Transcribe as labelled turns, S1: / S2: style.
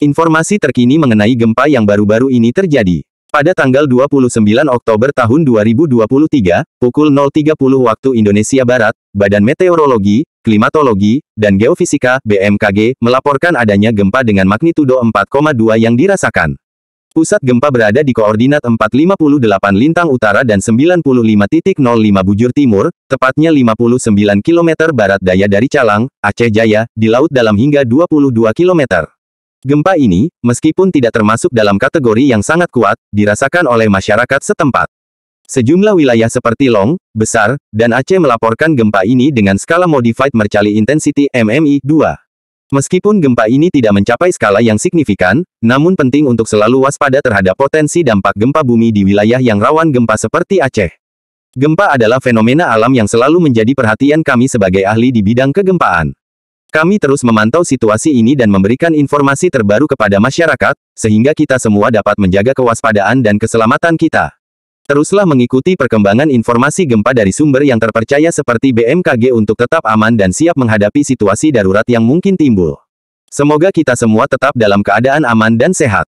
S1: Informasi terkini mengenai gempa yang baru-baru ini terjadi. Pada tanggal 29 Oktober tahun 2023, pukul 0.30 waktu Indonesia Barat, Badan Meteorologi, Klimatologi, dan Geofisika BMKG melaporkan adanya gempa dengan magnitudo 4,2 yang dirasakan. Pusat gempa berada di koordinat 458 lintang utara dan 95.05 bujur timur, tepatnya 59 km barat daya dari Calang, Aceh Jaya, di laut dalam hingga 22 km. Gempa ini, meskipun tidak termasuk dalam kategori yang sangat kuat, dirasakan oleh masyarakat setempat. Sejumlah wilayah seperti Long, Besar, dan Aceh melaporkan gempa ini dengan skala Modified Mercalli Intensity MMI 2. Meskipun gempa ini tidak mencapai skala yang signifikan, namun penting untuk selalu waspada terhadap potensi dampak gempa bumi di wilayah yang rawan gempa seperti Aceh. Gempa adalah fenomena alam yang selalu menjadi perhatian kami sebagai ahli di bidang kegempaan. Kami terus memantau situasi ini dan memberikan informasi terbaru kepada masyarakat, sehingga kita semua dapat menjaga kewaspadaan dan keselamatan kita. Teruslah mengikuti perkembangan informasi gempa dari sumber yang terpercaya seperti BMKG untuk tetap aman dan siap menghadapi situasi darurat yang mungkin timbul. Semoga kita semua tetap dalam keadaan aman dan sehat.